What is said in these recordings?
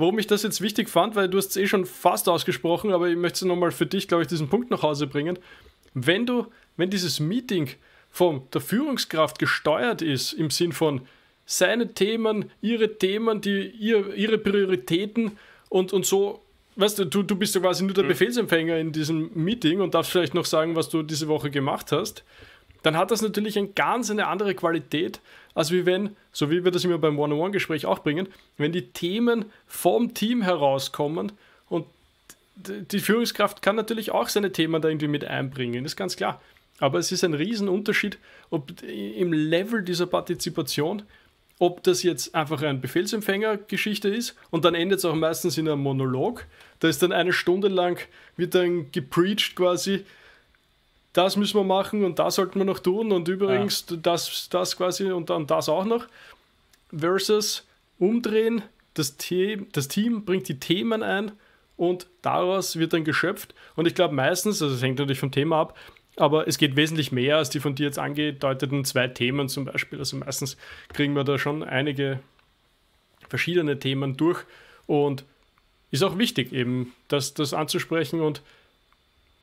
warum ich das jetzt wichtig fand, weil du hast es eh schon fast ausgesprochen, aber ich möchte es nochmal für dich, glaube ich, diesen Punkt nach Hause bringen. Wenn du, wenn dieses Meeting von der Führungskraft gesteuert ist, im Sinn von seine Themen, ihre Themen, die, ihr, ihre Prioritäten und, und so, weißt du, du, du bist ja quasi nur der mhm. Befehlsempfänger in diesem Meeting und darfst vielleicht noch sagen, was du diese Woche gemacht hast dann hat das natürlich eine ganz eine andere Qualität, als wie wenn, so wie wir das immer beim One-on-One-Gespräch auch bringen, wenn die Themen vom Team herauskommen und die Führungskraft kann natürlich auch seine Themen da irgendwie mit einbringen, ist ganz klar. Aber es ist ein Riesenunterschied, ob im Level dieser Partizipation, ob das jetzt einfach eine Befehlsempfängergeschichte ist und dann endet es auch meistens in einem Monolog. Da ist dann eine Stunde lang, wird dann gepreacht quasi, das müssen wir machen und das sollten wir noch tun und übrigens ja. das, das quasi und dann das auch noch. Versus umdrehen, das Team, das Team bringt die Themen ein und daraus wird dann geschöpft. Und ich glaube meistens, also es hängt natürlich vom Thema ab, aber es geht wesentlich mehr als die von dir jetzt angedeuteten zwei Themen zum Beispiel. Also meistens kriegen wir da schon einige verschiedene Themen durch und ist auch wichtig eben, das, das anzusprechen und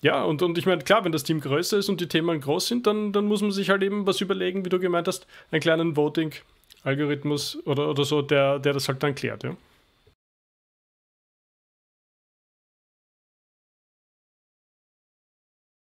ja, und, und ich meine, klar, wenn das Team größer ist und die Themen groß sind, dann, dann muss man sich halt eben was überlegen, wie du gemeint hast, einen kleinen Voting-Algorithmus oder, oder so, der, der das halt dann klärt, ja.